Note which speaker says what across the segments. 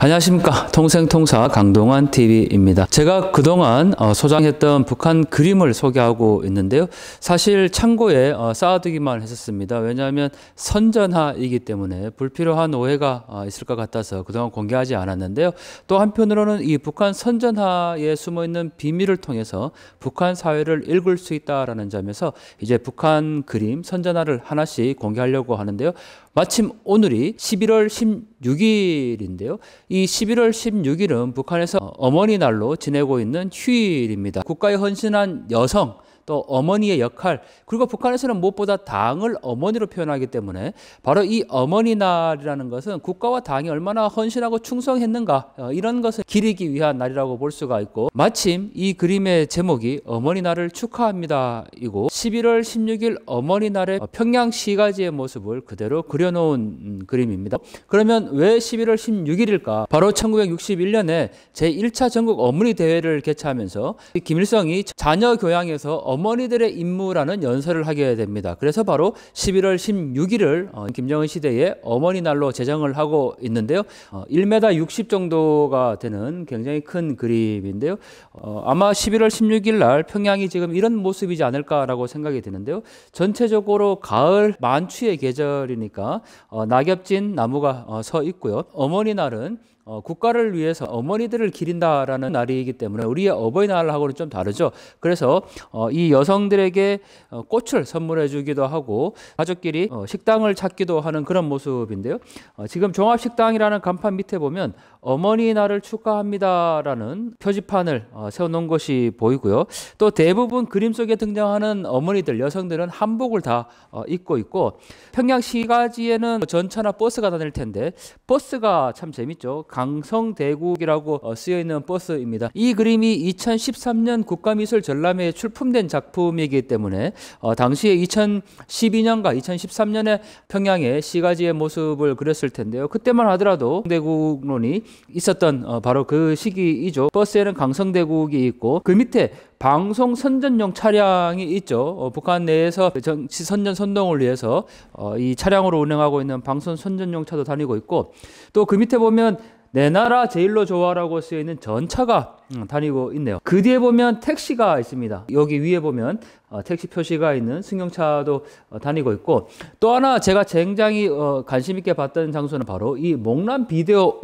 Speaker 1: 안녕하십니까. 통생통사 강동환 TV입니다. 제가 그동안 어, 소장했던 북한 그림을 소개하고 있는데요. 사실 창고에 어, 쌓아두기만 했었습니다. 왜냐하면 선전하이기 때문에 불필요한 오해가 어, 있을 것 같아서 그동안 공개하지 않았는데요. 또 한편으로는 이 북한 선전하에 숨어 있는 비밀을 통해서 북한 사회를 읽을 수 있다라는 점에서 이제 북한 그림 선전화를 하나씩 공개하려고 하는데요. 마침 오늘이 11월 16일인데요. 이 11월 16일은 북한에서 어머니 날로 지내고 있는 휴일입니다. 국가에 헌신한 여성, 또 어머니의 역할 그리고 북한에서는 무엇보다 당을 어머니로 표현하기 때문에 바로 이 어머니 날이라는 것은 국가와 당이 얼마나 헌신하고 충성했는가 어, 이런 것을 기리기 위한 날이라고 볼 수가 있고 마침 이 그림의 제목이 어머니 날을 축하합니다이고 11월 16일 어머니 날의 평양 시가지의 모습을 그대로 그려놓은 그림입니다. 그러면 왜 11월 16일일까? 바로 1961년에 제1차 전국 어머니 대회를 개최하면서 김일성이 자녀 교양에서 어머니들의 임무라는 연설을 하게 됩니다. 그래서 바로 11월 16일을 어, 김정은 시대의 어머니 날로 제정을 하고 있는데요. 1m 어, 60 정도가 되는 굉장히 큰 그림인데요. 어, 아마 11월 16일 날 평양이 지금 이런 모습이지 않을까라고 생각이 드는데요. 전체적으로 가을 만취의 계절이니까 낙엽진 나무가 서 있고요. 어머니 날은 어, 국가를 위해서 어머니들을 기린다라는 날이기 때문에 우리의 어버이날하고는 좀 다르죠. 그래서 어, 이 여성들에게 어, 꽃을 선물해 주기도 하고 가족끼리 어, 식당을 찾기도 하는 그런 모습인데요. 어, 지금 종합식당이라는 간판 밑에 보면 어머니 날을 축하합니다라는 표지판을 세워놓은 것이 보이고요. 또 대부분 그림 속에 등장하는 어머니들, 여성들은 한복을 다 입고 있고 평양 시가지에는 전차나 버스가 다닐 텐데 버스가 참 재밌죠. 강성대국이라고 쓰여 있는 버스입니다. 이 그림이 2013년 국가미술 전람회에 출품된 작품이기 때문에 어, 당시에 2012년과 2013년에 평양의 시가지의 모습을 그렸을 텐데요. 그때만 하더라도 강성대국론이 있었던 어, 바로 그 시기이죠. 버스에는 강성대국이 있고 그 밑에 방송 선전용 차량이 있죠. 어, 북한 내에서 정치 선전 선동을 위해서 어, 이 차량으로 운행하고 있는 방송 선전용 차도 다니고 있고 또 그 밑에 보면 내 나라 제일로 좋아라고 쓰여 있는 전차가 음, 다니고 있네요. 그 뒤에 보면 택시가 있습니다. 여기 위에 보면 어, 택시 표시가 있는 승용차도 어, 다니고 있고 또 하나 제가 굉장히 어, 관심 있게 봤던 장소는 바로 이 목란 비디오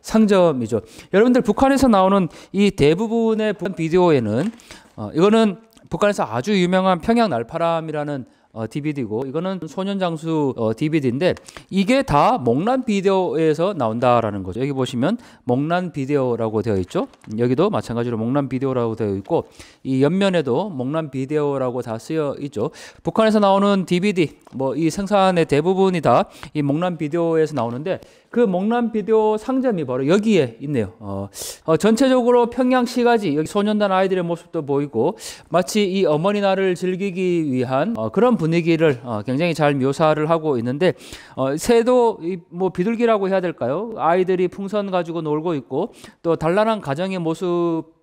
Speaker 1: 상점이죠. 여러분들 북한에서 나오는 이 대부분의 비디오에는 이거는 북한에서 아주 유명한 평양 날파람이라는 어, DVD고 이거는 소년 장수 어, DVD인데 이게 다 먹란 비디오에서 나온다라는 거죠. 여기 보시면 먹란 비디오라고 되어 있죠. 여기도 마찬가지로 먹란 비디오라고 되어 있고 이 옆면에도 먹란 비디오라고 다 쓰여 있죠. 북한에서 나오는 DVD 뭐 이 생산의 대부분이 다이 먹란 비디오에서 나오는데 그 먹란 비디오 상점이 바로 여기에 있네요. 어, 어, 전체적으로 평양 시가지 여기 소년단 아이들의 모습도 보이고 마치 이 어머니 날을 즐기기 위한 어, 그런 분위기를 어, 굉장히 잘 묘사를 하고 있는데 어, 새도 이, 뭐 비둘기라고 해야 될까요? 아이들이 풍선 가지고 놀고 있고 또 단란한 가정의 모습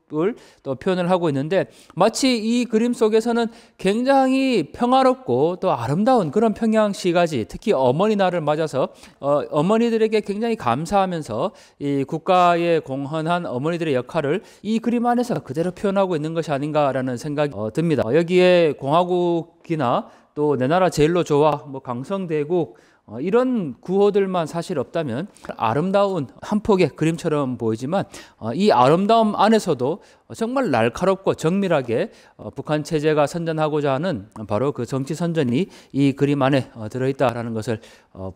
Speaker 1: 또 표현을 하고 있는데 마치 이 그림 속에서는 굉장히 평화롭고 또 아름다운 그런 평양시가지 특히 어머니 날을 맞아서 어, 머니들에게 굉장히 감사하면서 이 국가에 공헌한 어머니들의 역할을 이 그림 안에서 그대로 표현하고 있는 것이 아닌가라는 생각이 어, 듭니다. 여기에 공화국 경복기나 또 내 나라 제일로 좋아 뭐 강성대국 어, 이런 구호들만 사실 없다면 아름다운 한 폭의 그림처럼 보이지만 어, 이 아름다움 안에서도 정말 날카롭고 정밀하게 어, 북한 체제가 선전하고자 하는 바로 그 정치 선전이 이 그림 안에 들어있다라는 것을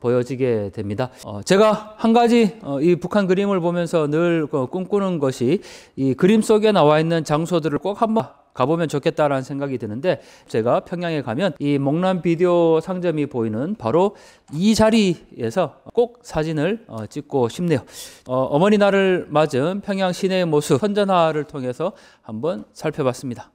Speaker 1: 보여지게 됩니다. 제가 한 가지 이 북한 그림을 보면서 늘 그 꿈꾸는 것이 이 그림 속에 나와 있는 장소들을 꼭 한번 가보면 좋겠다라는 생각이 드는데 제가 평양에 가면 이 목란 비디오 상점이 보이는 바로 이 자리에서 꼭 사진을 어, 찍고 싶네요. 어, 머니 날을 맞은 평양 시내의 모습 선전화를 통해서 한번 살펴봤습니다.